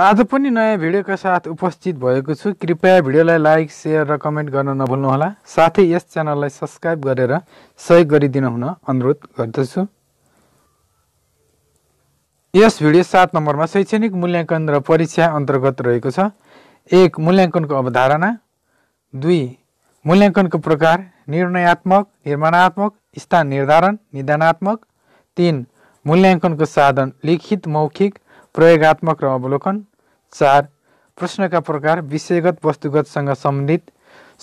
आज पनि नयाँ भिडियोका साथ उपस्थित भएको छु कृपया भिडियोलाई लाइक सेयर र कमेन्ट गर्न नभुल्नुहोला साथै यस च्यानललाई सब्सक्राइब गरेर सहयोग गरिदिनु हुन अनुरोध गर्दछु यस भिडियो सात नम्बरमा शैक्षणिक मूल्याङ्कन र परीक्षा अन्तर्गत रहेको छ एक मूल्याङ्कनको अवधारणा दुई मूल्याङ्कनको प्रकार निर्णयात्मक निर्माणात्मक स्थान निर्धारण निदानात्मक तिन मूल्याङ्कनको साधन लिखित मौखिक प्रयोगात्मक र अवलोकन चार प्रश्नका प्रकार विषयगत वस्तुगतसँग सम्बन्धित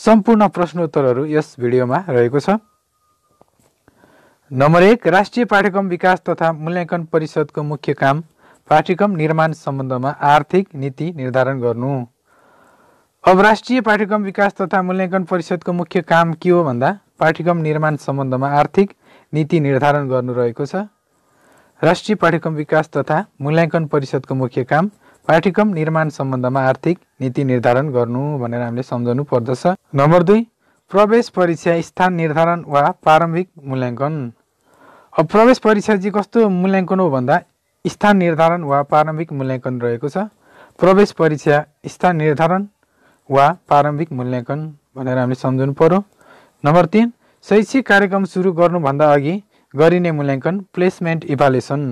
सम्पूर्ण प्रश्नोत्तरहरू यस भिडियोमा रहेको छ नम्बर एक राष्ट्रिय पाठ्यक्रम विकास तथा मूल्याङ्कन परिषदको मुख्य काम पाठ्यक्रम निर्माण सम्बन्धमा आर्थिक नीति निर्धारण गर्नु अब राष्ट्रिय पाठ्यक्रम विकास तथा मूल्याङ्कन परिषदको मुख्य काम के हो भन्दा पाठ्यक्रम निर्माण सम्बन्धमा आर्थिक नीति निर्धारण गर्नु रहेको छ राष्ट्रिय पाठ्यक्रम विकास तथा मूल्याङ्कन परिषदको मुख्य काम पाठ्यक्रम निर्माण सम्बन्धमा आर्थिक नीति निर्धारण गर्नु भनेर हामीले सम्झाउनु पर्दछ नम्बर दुई प्रवेश परीक्षा स्थान निर्धारण वा प्रारम्भिक मूल्याङ्कन अब प्रवेश परीक्षा चाहिँ कस्तो मूल्याङ्कन हो भन्दा स्थान निर्धारण वा प्रारम्भिक मूल्याङ्कन रहेको छ प्रवेश परीक्षा स्थान निर्धारण वा प्रारम्भिक मूल्याङ्कन भनेर हामीले सम्झाउनु पऱ्यो नम्बर तिन शैक्षिक कार्यक्रम सुरु गर्नुभन्दा अघि गरिने मूल्याङ्कन प्लेसमेन्ट इभालुएसन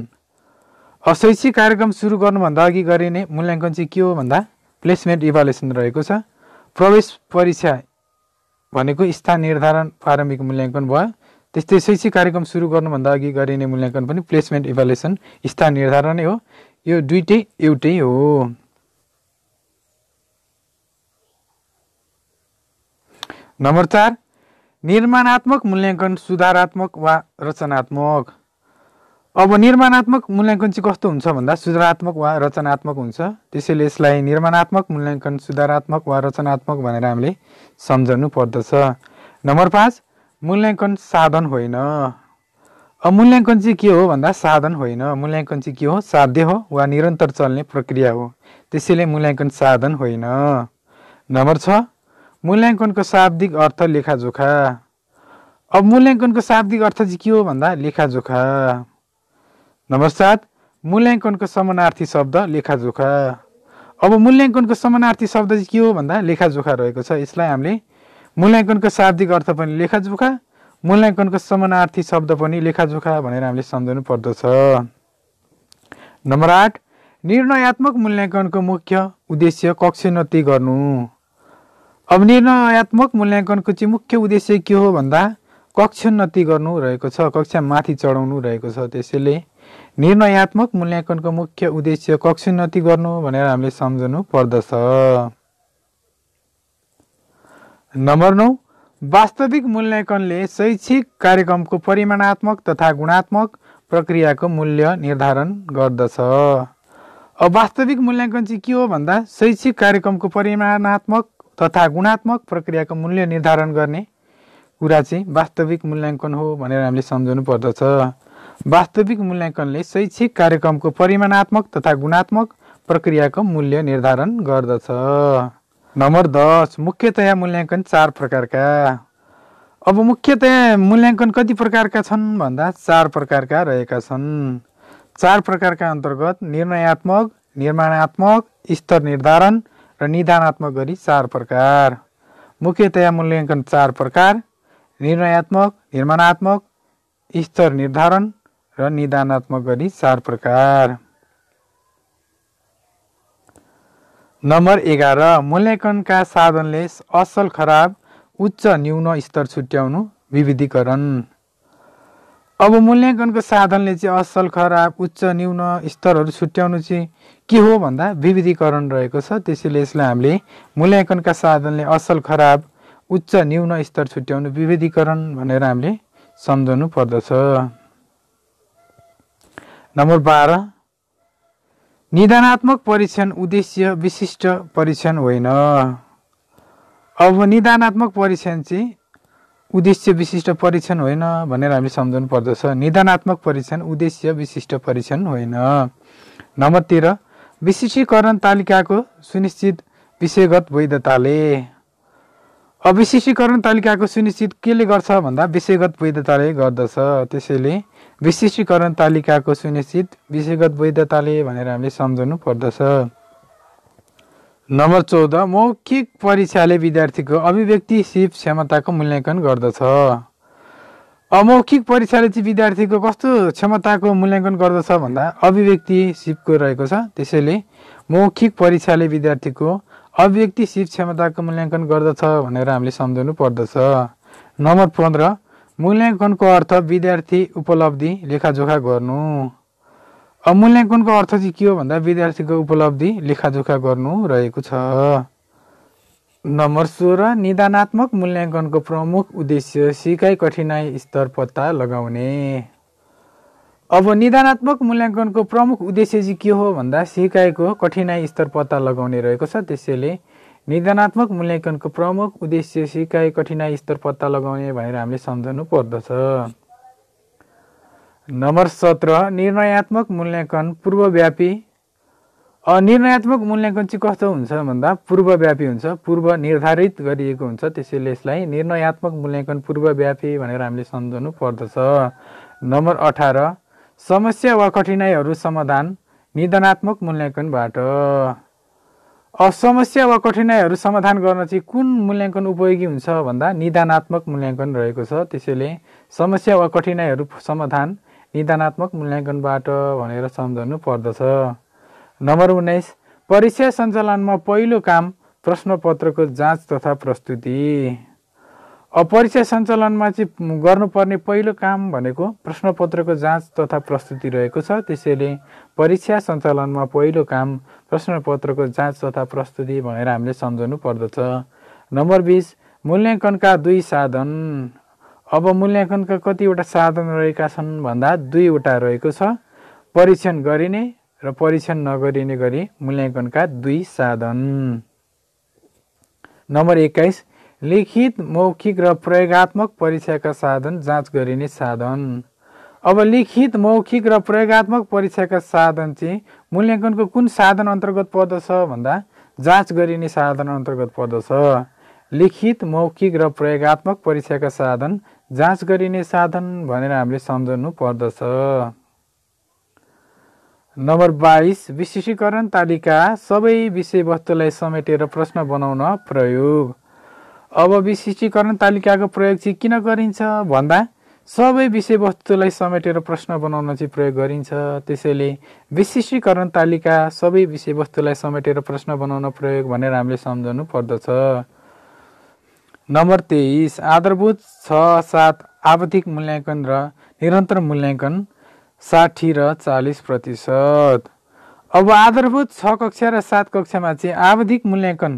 शैक्षिक कार्यक्रम सुरु गर्नुभन्दा अघि गरिने मूल्याङ्कन चाहिँ के हो भन्दा प्लेसमेन्ट इभालुएसन रहेको छ प्रवेश परीक्षा भनेको स्थान निर्धारण प्रारम्भिक मूल्याङ्कन भयो त्यस्तै शैक्षिक कार्यक्रम सुरु गर्नुभन्दा अघि गरिने मूल्याङ्कन पनि प्लेसमेन्ट इभालुएसन स्थान निर्धारण हो यो दुइटै एउटै हो नम्बर चार निर्माणात्मक मूल्याङ्कन सुधारात्मक वा रचनात्मक अब निर्माणात्मक मूल्याङ्कन चाहिँ कस्तो हुन्छ भन्दा सुधारात्मक वा रचनात्मक हुन्छ त्यसैले यसलाई निर्माणात्मक मूल्याङ्कन सुधारात्मक वा रचनात्मक भनेर हामीले सम्झनु पर्दछ नम्बर पाँच मूल्याङ्कन साधन होइन अब मूल्याङ्कन चाहिँ के हो भन्दा साधन होइन मूल्याङ्कन चाहिँ के हो साध्य हो वा निरन्तर चल्ने प्रक्रिया हो त्यसैले मूल्याङ्कन साधन होइन नम्बर छ मूल्याङ्कनको शाब्दिक अर्थ लेखाजोखा अब मूल्याङ्कनको शाब्दिक अर्थ चाहिँ के हो भन्दा लेखाजोखा नमस्कार सात मूल्याङ्कनको समानार्थी शब्द लेखाजोखा अब मूल्याङ्कनको समानार्थी शब्द चाहिँ के हो भन्दा लेखाजोखा रहेको छ यसलाई हामीले मूल्याङ्कनको शाब्दिक अर्थ पनि लेखाजोखा मूल्याङ्कनको समानार्थी शब्द पनि लेखाजोखा भनेर हामीले सम्झनु पर्दछ नम्बर आठ निर्णयात्मक मूल्याङ्कनको मुख्य उद्देश्य कक्षोन्नति गर्नु अब निर्णयात्मक मूल्याङ्कनको चाहिँ मुख्य उद्देश्य के हो भन्दा कक्षोन्नति गर्नु रहेको छ कक्षा माथि चढाउनु रहेको छ त्यसैले निर्णयात्मक मूल्याङ्कनको मुख्य उद्देश्य उन्नति गर्नु भनेर हामीले सम्झनु पर्दछ नम्बर नौ वास्तविक मूल्याङ्कनले शैक्षिक कार्यक्रमको परिमाणात्मक तथा गुणात्मक प्रक्रियाको मूल्य निर्धारण गर्दछ अब वास्तविक मूल्याङ्कन चाहिँ के हो भन्दा शैक्षिक कार्यक्रमको परिमाणात्मक तथा गुणात्मक प्रक्रियाको मूल्य निर्धारण गर्ने कुरा चाहिँ वास्तविक मूल्याङ्कन हो भनेर हामीले सम्झनु पर्दछ वास्तविक मूल्याङ्कनले शैक्षिक कार्यक्रमको परिमाणात्मक तथा गुणात्मक प्रक्रियाको मूल्य निर्धारण गर्दछ नम्बर दस मुख्यतया मूल्याङ्कन चार प्रकारका अब मुख्यतया मूल्याङ्कन कति प्रकारका छन् भन्दा चार प्रकारका रहेका छन् चार प्रकारका अन्तर्गत निर्णयात्मक निर्माणात्मक स्तर निर्धारण र निदानात्मक गरी चार प्रकार मुख्यतया मूल्याङ्कन चार प्रकार निर्णयात्मक निर्माणात्मक स्तर निर्धारण र निदानात्मक गरी चार प्रकार नम्बर एघार मूल्याङ्कनका साधनले असल खराब उच्च न्यून स्तर छुट्याउनु विविधीकरण अब मूल्याङ्कनको साधनले चाहिँ असल खराब उच्च न्यून स्तरहरू छुट्याउनु चाहिँ के हो भन्दा विविधीकरण रहेको छ त्यसैले यसलाई हामीले मूल्याङ्कनका साधनले असल खराब उच्च न्यून स्तर छुट्याउनु विविधीकरण भनेर हामीले सम्झाउनु पर्दछ नम्बर बाह्र निदानात्मक परीक्षण उद्देश्य विशिष्ट परीक्षण होइन अब निदानात्मक परीक्षण चाहिँ उद्देश्य विशिष्ट परीक्षण होइन भनेर हामीले सम्झाउनु पर्दछ निदानात्मक परीक्षण उद्देश्य विशिष्ट परीक्षण होइन नम्बर तेह्र विशिष्टीकरण तालिकाको सुनिश्चित विषयगत वैधताले अविशिष्टीकरण तालिकाको सुनिश्चित केले गर्छ भन्दा विषयगत वैधताले गर्दछ त्यसैले विशिष्टीकरण तालिकाको सुनिश्चित विषयगत वैधताले भनेर हामीले सम्झनु पर्दछ नम्बर चौध मौखिक परीक्षाले विद्यार्थीको अभिव्यक्ति सिप क्षमताको मूल्याङ्कन गर्दछ अमौखिक परीक्षाले चाहिँ विद्यार्थीको कस्तो क्षमताको मूल्याङ्कन गर्दछ भन्दा अभिव्यक्ति सिपको रहेको छ त्यसैले मौखिक परीक्षाले विद्यार्थीको अभिव्यक्ति सिप क्षमताको मूल्याङ्कन गर्दछ भनेर हामीले सम्झाउनु पर्दछ नम्बर पन्ध्र मूल्याङ्कनको अर्थ विद्यार्थी उपलब्धि लेखाजोखा गर्नु अब मूल्याङ्कनको अर्थ चाहिँ के हो भन्दा विद्यार्थीको उपलब्धि लेखाजोखा गर्नु रहेको छ नम्बर सोह्र निदानात्मक मूल्याङ्कनको प्रमुख उद्देश्य सिकाइ कठिनाई स्तर पत्ता लगाउने अब निदानात्मक मूल्याङ्कनको प्रमुख उद्देश्य चाहिँ के हो भन्दा सिकाइको कठिनाई स्तर पत्ता लगाउने रहेको छ त्यसैले निदानात्मक मूल्याङ्कनको प्रमुख उद्देश्य सिकाइ कठिनाई स्तर पत्ता लगाउने भनेर हामीले सम्झनु पर्दछ नम्बर सत्र निर्णयात्मक मूल्याङ्कन पूर्वव्यापी अनिर्णयात्मक मूल्याङ्कन चाहिँ कस्तो हुन्छ भन्दा पूर्वव्यापी हुन्छ पूर्व निर्धारित गरिएको हुन्छ त्यसैले यसलाई निर्णयात्मक मूल्याङ्कन पूर्वव्यापी भनेर हामीले सम्झनु पर्दछ नम्बर अठार समस्या वा कठिनाइहरू समाधान निधनात्मक मूल्याङ्कनबाट समस्या वा कठिनाइहरू समाधान गर्न चाहिँ कुन मूल्याङ्कन उपयोगी हुन्छ भन्दा निदानात्मक मूल्याङ्कन रहेको छ त्यसैले समस्या वा कठिनाइहरू समाधान निदानात्मक मूल्याङ्कनबाट भनेर सम्झनु पर्दछ नम्बर उन्नाइस परीक्षा सञ्चालनमा पहिलो काम प्रश्नपत्रको जाँच तथा प्रस्तुति परीक्षा सञ्चालनमा चाहिँ गर्नुपर्ने पहिलो काम भनेको प्रश्नपत्रको जाँच तथा प्रस्तुति रहेको छ त्यसैले परीक्षा सञ्चालनमा पहिलो काम प्रश्नपत्रको जाँच तथा प्रस्तुति भनेर हामीले सम्झनु पर्दछ नम्बर बिस मूल्याङ्कनका दुई साधन अब मूल्याङ्कनका कतिवटा साधन रहेका छन् भन्दा दुईवटा रहेको छ परीक्षण गरिने र परीक्षण नगरिने गरी मूल्याङ्कनका दुई साधन नम्बर एक्काइस लिखित मौखिक र प्रयोगत्मक परीक्षाका साधन जाँच गरिने साधन अब लिखित मौखिक र प्रयोगत्मक परीक्षाका साधन चाहिँ मूल्याङ्कनको कुन साधन अन्तर्गत पर्दछ भन्दा जाँच गरिने साधन अन्तर्गत पर्दछ लिखित मौखिक र प्रयोगत्मक परीक्षाका साधन जाँच गरिने साधन भनेर हामीले सम्झनु पर्दछ नम्बर बाइस विशेषीकरण तालिका सबै विषयवस्तुलाई समेटेर प्रश्न बनाउन प्रयोग अब विशिष्टीकरण तालिकाको प्रयोग चाहिँ किन गरिन्छ भन्दा सबै विषयवस्तुलाई समेटेर प्रश्न बनाउन चाहिँ प्रयोग गरिन्छ त्यसैले विशिष्टीकरण तालिका सबै विषयवस्तुलाई समेटेर प्रश्न बनाउन प्रयोग भनेर हामीले सम्झाउनु पर्दछ नम्बर तेइस आधारभूत छ सात आवधिक मूल्याङ्कन र निरन्तर मूल्याङ्कन साठी र चालिस प्रतिशत अब आधारभूत छ कक्षा र सात कक्षामा चाहिँ आवधिक मूल्याङ्कन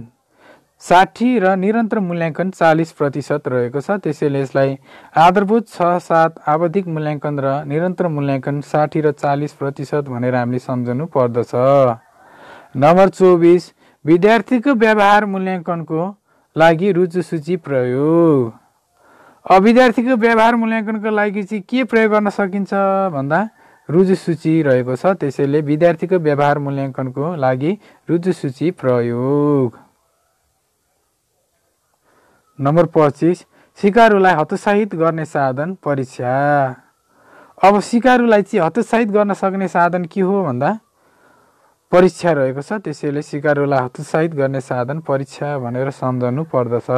साठी र निरन्तर मूल्याङ्कन चालिस प्रतिशत रहेको छ त्यसैले यसलाई आधारभूत छ सात आवधिक मूल्याङ्कन र निरन्तर मूल्याङ्कन साठी र चालिस प्रतिशत भनेर हामीले सम्झनु पर्दछ नम्बर चौबिस विद्यार्थीको व्यवहार मूल्याङ्कनको लागि रुजुसूची प्रयोग अब विद्यार्थीको व्यवहार मूल्याङ्कनको लागि चाहिँ के प्रयोग गर्न सकिन्छ भन्दा रुजुसूची रहेको छ त्यसैले विद्यार्थीको व्यवहार मूल्याङ्कनको लागि रुजुसूची प्रयोग नम्बर पच्चिस सिकारुलाई हतोत्साहित गर्ने साधन परीक्षा अब सिकारुलाई चाहिँ हतोत्साहित गर्न सक्ने साधन के हो भन्दा परीक्षा रहेको छ त्यसैले सिकारुलाई हतोत्साहित गर्ने साधन परीक्षा भनेर सम्झनु पर्दछ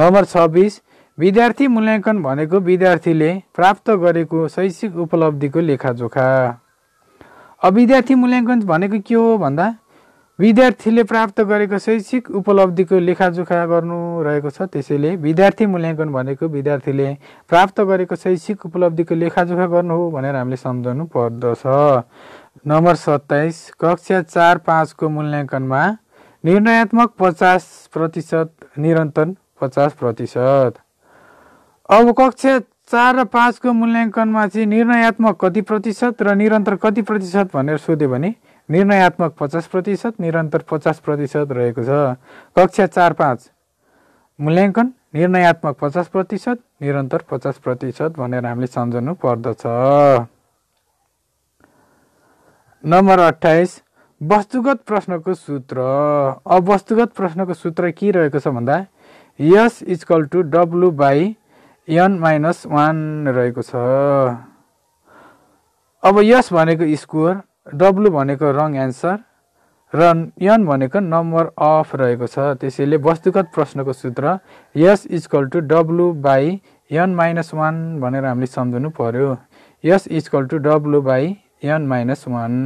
नम्बर छब्बिस विद्यार्थी मूल्याङ्कन भनेको विद्यार्थीले प्राप्त गरेको शैक्षिक उपलब्धिको लेखाजोखा अब विद्यार्थी मूल्याङ्कन भनेको के हो भन्दा विद्यार्थीले प्राप्त गरेको शैक्षिक उपलब्धिको लेखाजोखा गर्नु रहेको छ त्यसैले विद्यार्थी मूल्याङ्कन भनेको विद्यार्थीले प्राप्त गरेको शैक्षिक उपलब्धिको लेखाजोखा गर्नु हो भनेर हामीले सम्झाउनु पर्दछ नम्बर सत्ताइस कक्षा चार पाँचको मूल्याङ्कनमा निर्णयात्मक पचास प्रतिशत निरन्तर पचास प्रतिशत अब कक्षा चार र पाँचको मूल्याङ्कनमा चाहिँ निर्णयात्मक कति प्रतिशत र निरन्तर कति प्रतिशत भनेर सोध्यो भने निर्णयात्मक पचास प्रतिशत निरन्तर पचास प्रतिशत रहेको छ कक्षा चार पाँच मूल्याङ्कन निर्णयात्मक पचास प्रतिशत निरन्तर पचास प्रतिशत भनेर हामीले सम्झनु पर्दछ नम्बर अठाइस वस्तुगत प्रश्नको सूत्र अब वस्तुगत प्रश्नको सूत्र के रहेको छ भन्दा S is equal to W by N minus one रहेको छ अब यस भनेको स्कोर डब्लु भनेको रङ एन्सर र यन भनेको नम्बर अफ रहेको छ त्यसैले वस्तुगत प्रश्नको सूत्र S is equal to W by N minus one भनेर हामीले सम्झनु पर्यो S is equal to W by N minus one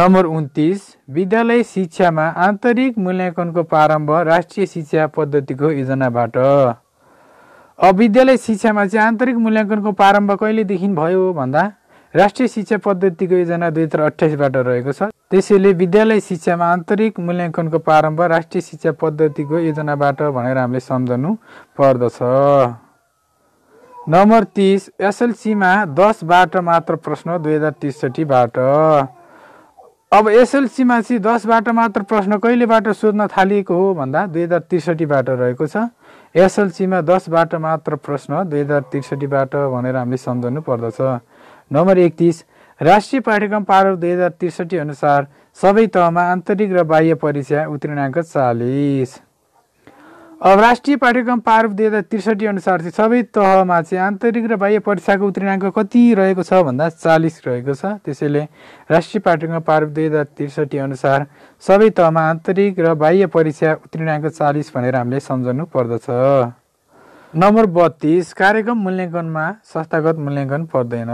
number उन्तिस विद्यालय शिक्षामा आन्तरिक मूल्याङ्कनको प्रारम्भ राष्ट्रिय शिक्षा पद्धतिको योजनाबाट अब विद्यालय शिक्षामा चाहिँ आन्तरिक मूल्याङ्कनको प्रारम्भ कहिलेदेखि भयो भन्दा राष्ट्रिय शिक्षा पद्धतिको योजना दुई हजार अठाइसबाट रहेको छ त्यसैले विद्यालय शिक्षामा आन्तरिक मूल्याङ्कनको प्रारम्भ राष्ट्रिय शिक्षा पद्धतिको योजनाबाट भनेर हामीले सम्झनु पर्दछ नम्बर तिस एसएलसीमा दसबाट मात्र प्रश्न दुई हजार त्रिसठीबाट अब एसएलसीमा चाहिँ दसबाट मात्र प्रश्न कहिलेबाट सोध्न थालिएको हो भन्दा दुई हजार त्रिसठीबाट रहेको छ एसएलसीमा दसबाट मात्र प्रश्न दुई हजार त्रिसठीबाट भनेर हामीले सम्झनु पर्दछ नम्बर एकतिस राष्ट्रिय पाठ्यक्रम पारो दुई हजार त्रिसठी अनुसार सबै तहमा आन्तरिक र बाह्य परीक्षा उत्तीर्णाङ्क चालिस अब राष्ट्रिय पाठ्यक्रम पारो दुई हजार त्रिसठी अनुसार चाहिँ सबै तहमा चाहिँ आन्तरिक र बाह्य परीक्षाको उत्तीर्णाङ्क कति रहेको छ भन्दा चालिस रहेको छ त्यसैले राष्ट्रिय पाठ्यक्रम पारो दुई हजार त्रिसठी अनुसार सबै तहमा आन्तरिक र बाह्य परीक्षा उत्तीर्णाङ्क चालिस भनेर हामीले सम्झनु पर्दछ नम्बर बत्तिस कार्यक्रम मूल्याङ्कनमा संस्थागत मूल्याङ्कन पर्दैन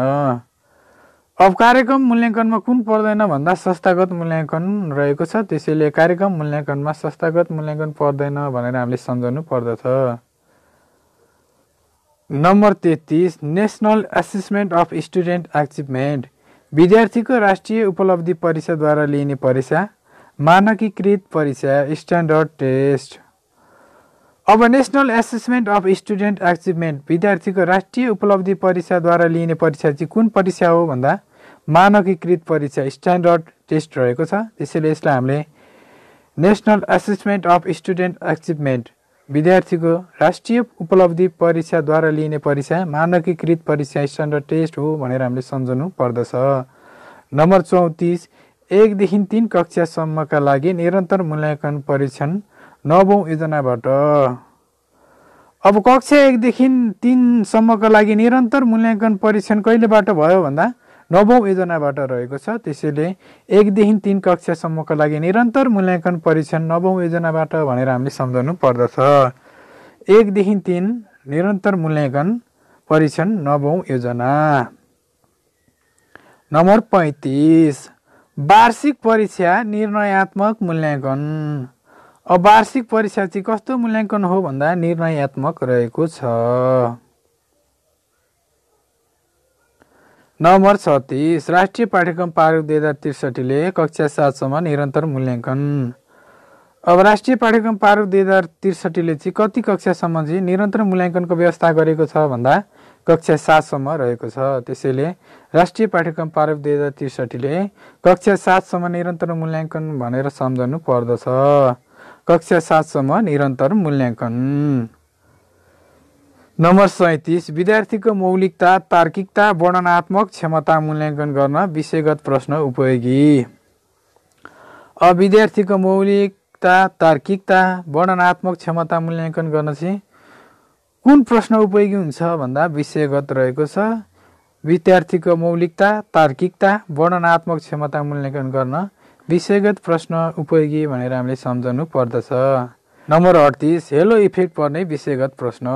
अब कार्यक्रम मूल्याङ्कनमा कुन पर्दैन भन्दा संस्थागत मूल्याङ्कन रहेको छ त्यसैले कार्यक्रम मूल्याङ्कनमा संस्थागत मूल्याङ्कन पर्दैन भनेर हामीले सम्झाउनु पर्दछ नम्बर तेत्तिस national assessment of student achievement विद्यार्थीको राष्ट्रिय उपलब्धि परीक्षाद्वारा लिइने परीक्षा मानकीकृत परीक्षा स्ट्यान्डर्ड टेस्ट अब national assessment of student achievement विद्यार्थीको राष्ट्रिय उपलब्धि परीक्षाद्वारा लिइने परीक्षा चाहिँ कुन परीक्षा हो भन्दा मानकीकृत परीक्षा स्ट्यान्डर्ड टेस्ट रहेको छ त्यसैले यसलाई हामीले national assessment of student achievement विद्यार्थीको राष्ट्रिय उपलब्धि परीक्षाद्वारा लिइने परीक्षा मानकीकृत परीक्षा स्ट्यान्डर्ड टेस्ट हो भनेर हामीले सम्झनु पर्दछ नम्बर चौतिस एकदेखि तिन कक्षासम्मका लागि निरन्तर मूल्याङ्कन परीक्षण नवौँ योजनाबाट अब कक्षा एकदेखि तिनसम्मका लागि निरन्तर मूल्याङ्कन परीक्षण कहिलेबाट भयो भन्दा नवौँ योजनाबाट रहेको छ त्यसैले एकदेखि तिन कक्षासम्मका लागि निरन्तर मूल्याङ्कन परीक्षण नवौँ योजनाबाट भनेर हामीले सम्झाउनु पर्दछ एकदेखि तिन निरन्तर मूल्याङ्कन परीक्षण नवौँ योजना नम्बर पैँतिस वार्षिक परीक्षा निर्णयात्मक मूल्याङ्कन अब वार्षिक परीक्षा चाहिँ कस्तो मूल्याङ्कन हो भन्दा निर्णयात्मक रहेको छ नम्बर छत्तिस राष्ट्रिय पाठ्यक्रम पारित दुई हजार त्रिसठीले कक्षा सातसम्म निरन्तर मूल्याङ्कन अब राष्ट्रिय पाठ्यक्रम पारित दुई हजार त्रिसठीले चाहिँ कति कक्षासम्म चाहिँ निरन्तर मूल्याङ्कनको व्यवस्था गरेको छ भन्दा कक्षा सातसम्म रहेको छ त्यसैले राष्ट्रिय पाठ्यक्रम पारित दुई हजार त्रिसठीले कक्षा सातसम्म निरन्तर मूल्याङ्कन भनेर सम्झनु पर्दछ कक्षा सातसम्म निरन्तर मूल्याङ्कन नम्बर सैतिस विद्यार्थीको मौलिकता तार्किकता वर्णनात्मक क्षमता मूल्याङ्कन गर्न विषयगत प्रश्न उपयोगी अब विद्यार्थीको मौलिकता तार्किकता वर्णनात्मक क्षमता मूल्याङ्कन गर्न चाहिँ कुन प्रश्न उपयोगी हुन्छ भन्दा विषयगत रहेको छ विद्यार्थीको मौलिकता तार्किकता वर्णनात्मक क्षमता मूल्याङ्कन गर्न विषयगत प्रश्न उपयोगी भनेर हामीले सम्झनु पर्दछ नम्बर अडतिस हेलो इफेक्ट पर्ने विषयगत प्रश्न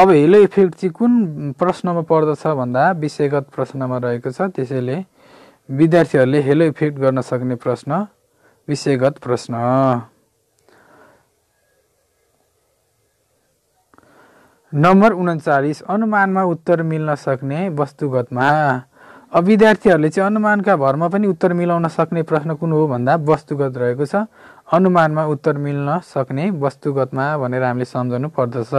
अब हेलो इफेक्ट चाहिँ कुन प्रश्नमा पर्दछ भन्दा विषयगत प्रश्नमा रहेको छ त्यसैले विद्यार्थीहरूले हेलो इफेक्ट गर्न सक्ने प्रश्न विषयगत प्रश्न नम्बर उन्चालिस अनुमानमा उत्तर मिल्न सक्ने वस्तुगतमा अब विद्यार्थीहरूले चाहिँ अनुमानका भरमा पनि उत्तर मिलाउन सक्ने प्रश्न कुन हो भन्दा वस्तुगत रहेको छ अनुमानमा उत्तर मिल्न सक्ने वस्तुगतमा भनेर हामीले सम्झनु पर्दछ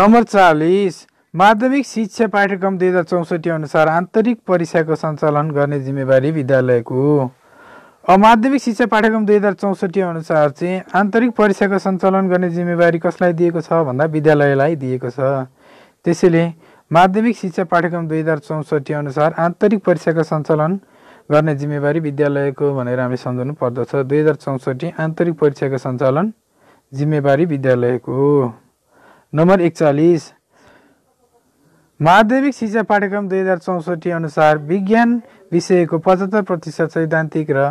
नम्बर चालिस माध्यमिक शिक्षा पाठ्यक्रम दुई हजार चौसठी अनुसार आन्तरिक परीक्षाको सञ्चालन गर्ने जिम्मेवारी विद्यालयको हो अब माध्यमिक शिक्षा पाठ्यक्रम दुई हजार चौसठी अनुसार चाहिँ आन्तरिक परीक्षाको सञ्चालन गर्ने जिम्मेवारी कसलाई दिएको छ भन्दा विद्यालयलाई दिएको छ त्यसैले माध्यमिक शिक्षा पाठ्यक्रम दुई हजार चौसठी अनुसार आन्तरिक परीक्षाको सञ्चालन गर्ने जिम्मेवारी विद्यालयको भनेर हामीले सम्झाउनु पर्दछ दुई हजार चौसठी आन्तरिक परीक्षाको सञ्चालन जिम्मेवारी विद्यालयको नम्बर एकचालिस माध्यमिक शिक्षा पाठ्यक्रम दुई हजार चौसठी अनुसार विज्ञान विषयको पचहत्तर प्रतिशत सैद्धान्तिक र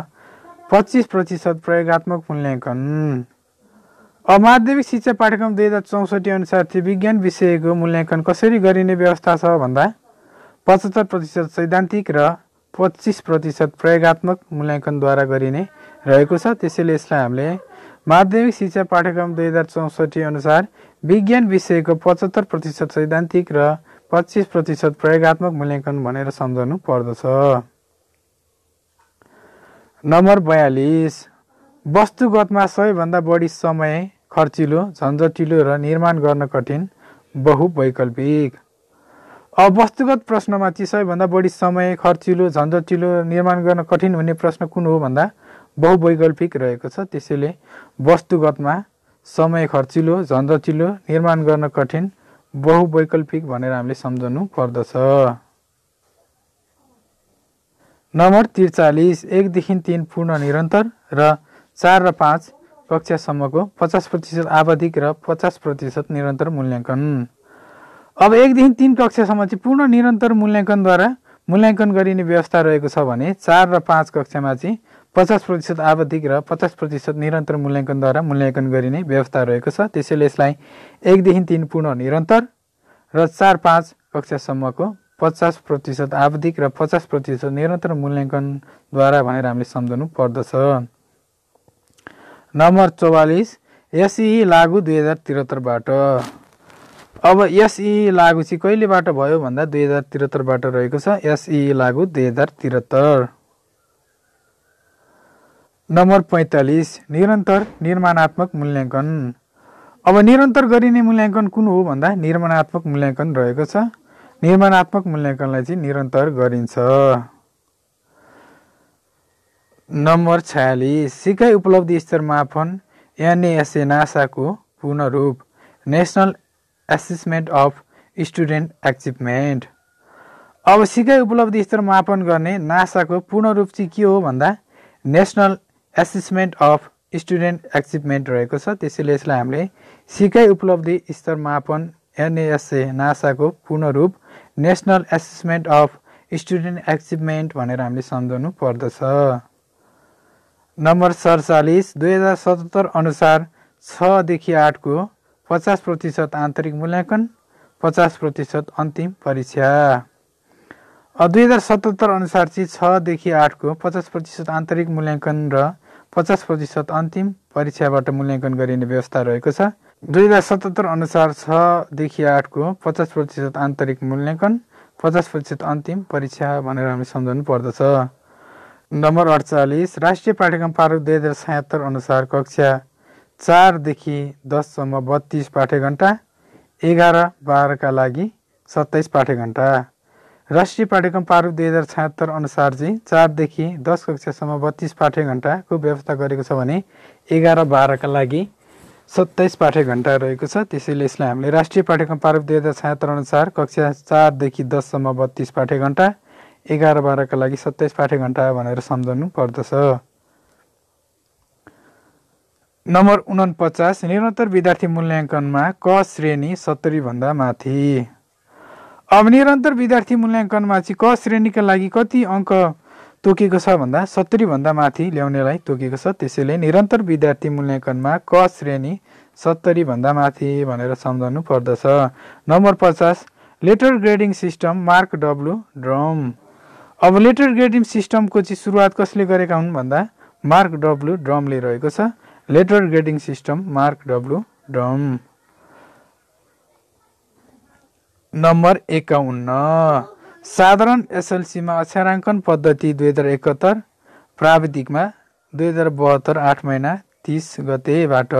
पच्चिस प्रतिशत प्रयोगत्मक मूल्याङ्कन माध्यमिक शिक्षा पाठ्यक्रम दुई हजार चौसठी अनुसार थियो विज्ञान विषयको मूल्याङ्कन कसरी गरिने व्यवस्था छ भन्दा पचहत्तर प्रतिशत सैद्धान्तिक र पच्चिस प्रतिशत प्रयोगत्मक मूल्याङ्कनद्वारा गरिने रहेको छ त्यसैले यसलाई हामीले माध्यमिक शिक्षा पाठ्यक्रम दुई हजार चौसठी अनुसार विज्ञान विषयको पचहत्तर प्रतिशत सैद्धान्तिक र पच्चिस प्रतिशत प्रयोगत्मक मूल्याङ्कन भनेर सम्झनु पर्दछ नम्बर बयालिस वस्तुगतमा सबैभन्दा बढी समय खर्चिलो झन्झटिलो र निर्माण गर्न कठिन बहुवैकल्पिक अब वस्तुगत प्रश्नमा चाहिँ सबैभन्दा बढी समय खर्चिलो झन्झटिलो निर्माण गर्न कठिन हुने प्रश्न कुन हो भन्दा बहुवैकल्पिक रहेको छ त्यसैले वस्तुगतमा समय खर्चिलो झन्झटिलो निर्माण गर्न कठिन बहुवैकल्पिक भनेर हामीले सम्झनु पर्दछ नम्बर त्रिचालिस एकदेखि तिन पूर्ण निरन्तर र चार र पाँच कक्षासम्मको पचास प्रतिशत आवधिक र पचास प्रतिशत निरन्तर मूल्याङ्कन अब एकदेखि तिन कक्षासम्म चाहिँ पूर्ण निरन्तर मूल्याङ्कनद्वारा मूल्याङ्कन गरिने व्यवस्था रहेको छ भने चार र पाँच कक्षामा चाहिँ पचास प्रतिशत आवधिक र पचास प्रतिशत निरन्तर मूल्याङ्कनद्वारा मूल्याङ्कन गरिने व्यवस्था रहेको छ त्यसैले यसलाई एकदेखि तिन पूर्ण निरन्तर र चार पाँच कक्षासम्मको पचास प्रतिशत आवधिक र पचास प्रतिशत निरन्तर मूल्याङ्कनद्वारा भनेर हामीले सम्झनु पर्दछ नम्बर चौवालिस एसई लागु दुई हजार त्रिहत्तरबाट अब एसई लागु चाहिँ कहिलेबाट भयो भन्दा दुई हजार त्रिहत्तरबाट रहेको छ एसई लागु दुई हजार त्रिहत्तर नम्बर पैँतालिस निरन्तर निर्माणात्मक मूल्याङ्कन अब निरन्तर गरिने मूल्याङ्कन कुन हो भन्दा निर्माणात्मक मूल्याङ्कन रहेको छ निर्माणात्मक मूल्याङ्कनलाई चाहिँ निरन्तर गरिन्छ नम्बर छयालिस सिकाइ उपलब्धि स्तर मापन एनएएसए नासाको पुनरूप national assessment of student achievement अब सिकाइ उपलब्धि स्तर मापन गर्ने नासाको पूर्णरूप चाहिँ के हो भन्दा national assessment of student achievement रहेको छ त्यसैले यसलाई हामीले सिकाइ उपलब्धि स्तर मापन एनएएसए नासाको पूर्णरूप national assessment of student achievement भनेर हामीले सम्झाउनु पर्दछ नम्बर सडचालिस दुई हजार सतहत्तर अनुसार छदेखि आठको पचास प्रतिशत आन्तरिक मूल्याङ्कन पचास प्रतिशत अन्तिम परीक्षा दुई हजार सतहत्तर अनुसार चाहिँ छदेखि आठको पचास प्रतिशत आन्तरिक मूल्याङ्कन र पचास प्रतिशत अन्तिम परीक्षाबाट मूल्याङ्कन गरिने व्यवस्था रहेको छ दुई हजार सतहत्तर अनुसार छदेखि आठको पचास प्रतिशत आन्तरिक मूल्याङ्कन पचास प्रतिशत अन्तिम परीक्षा भनेर हामी सम्झाउनु पर्दछ नम्बर अडचालिस राष्ट्रिय पाठ्यक्रम पार दुई हजार छयत्तर अनुसार कक्षा चारदेखि दससम्म बत्तिस पाठ्य घन्टा एघार बाह्रका लागि सत्ताइस पाठ्य घन्टा राष्ट्रिय पाठ्यक्रम पार दुई हजार छयत्तर अनुसार चाहिँ चारदेखि दस कक्षासम्म बत्तिस पाठ्य घन्टाको व्यवस्था गरेको छ भने एघार बाह्रका लागि सत्ताइस पाठ्य घन्टा रहेको छ त्यसैले यसलाई हामीले राष्ट्रिय पाठ्यक्रम पार दुई हजार छयत्तर अनुसार कक्षा चारदेखि दससम्म बत्तिस पाठ्य घन्टा एघार बाह्रका लागि सत्ताइस पाठे घन्टा भनेर सम्झनु पर्दछ नम्बर उनपचास निरन्तर विद्यार्थी मूल्याङ्कनमा क श्रेणी सत्तरीभन्दा माथि अब निरन्तर विद्यार्थी मूल्याङ्कनमा चाहिँ क श्रेणीका लागि कति अङ्क तोकेको छ भन्दा सत्तरीभन्दा माथि ल्याउनेलाई तोकेको छ त्यसैले निरन्तर विद्यार्थी मूल्याङ्कनमा क श्रेणी सत्तरीभन्दा माथि भनेर सम्झाउनु पर्दछ नम्बर पचास letter grading system Mark W Durm अब लेटर ग्रेडिङ सिस्टमको चाहिँ सुरुवात कसले गरेका हुन् भन्दा मार्क डब्लु ड्रमले रहेको छ letter grading system Mark W Durm number एकाउन्न साधारण एसएलसीमा अक्षराङ्कन पद्धति दुई हजार एकहत्तर प्राविधिकमा दुई हजार बहत्तर आठ महिना तिस गतेबाट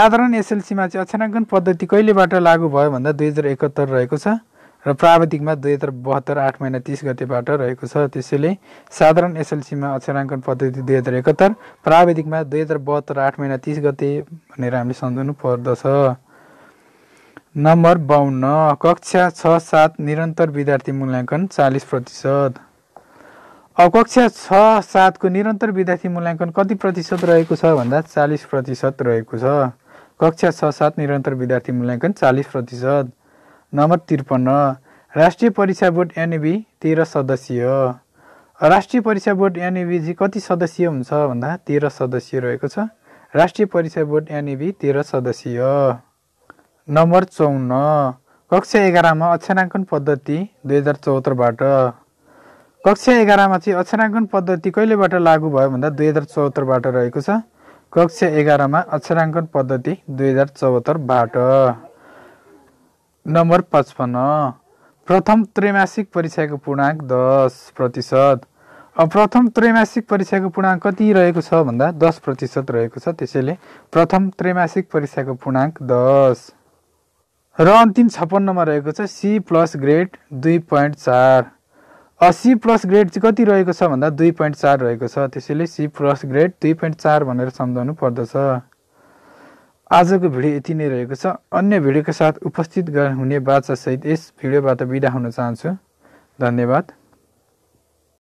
साधारण एसएलसीमा चाहिँ अक्षराङ्कन पद्धति कहिलेबाट लागू भयो भन्दा दुई हजार एकहत्तर रहेको छ र प्राविधिकमा दुई हजार बहत्तर आठ महिना तिस गतेबाट रहेको छ त्यसैले साधारण एसएलसीमा अक्षराङ्कन पद्धति दुई हजार एकहत्तर प्राविधिकमा दुई हजार बहत्तर आठ महिना तिस गते भनेर हामीले सम्झाउनु पर्दछ नम्बर बाहन्न कक्षा छ सात निरन्तर विद्यार्थी मूल्याङ्कन चालिस प्रतिशत अब कक्षा छ सातको निरन्तर विद्यार्थी मूल्याङ्कन कति प्रतिशत रहेको छ भन्दा चालिस प्रतिशत रहेको छ कक्षा छ सात निरन्तर विद्यार्थी मूल्याङ्कन चालिस प्रतिशत नम्बर त्रिपन्न राष्ट्रिय परीक्षा बोर्ड एनएबी तेह्र सदस्यीय राष्ट्रिय परीक्षा बोर्ड एनएबी चाहिँ कति सदस्यीय हुन्छ भन्दा तेह्र सदस्यीय रहेको छ राष्ट्रिय परीक्षा बोर्ड एनएबी तेह्र सदस्यीय नम्बर चौन्न कक्षा एघारमा अक्षराङ्कन पद्धति दुई हजार चौहत्तरबाट कक्षा एघारमा चाहिँ अक्षराङ्कन पद्धति कहिलेबाट लागू भयो भन्दा दुई हजार चौहत्तरबाट रहेको छ कक्षा एघारमा अक्षराङ्कन पद्धति दुई हजार चौहत्तरबाट नम्बर पचपन्न प्रथम त्रैमासिक परीक्षाको पूर्णाङ्क दस प्रतिशत अब प्रथम त्रैमासिक परीक्षाको पूर्णाङ्क कति रहेको छ भन्दा दस प्रतिशत रहेको छ त्यसैले प्रथम त्रैमासिक परीक्षाको पूर्णाङ्क दस र अन्तिम छप्पन्नमा रहेको छ सी प्लस ग्रेड दुई पोइन्ट चार सी प्लस ग्रेड चाहिँ कति रहेको छ भन्दा दुई पोइन्ट चार रहेको छ त्यसैले सी प्लस ग्रेड दुई पोइन्ट चार भनेर सम्झाउनु पर्दछ आजको भिडियो यति नै रहेको छ अन्य भिडियोको साथ उपस्थित हुने बाचासहित यस भिडियोबाट बिदा हुन चाहन्छु धन्यवाद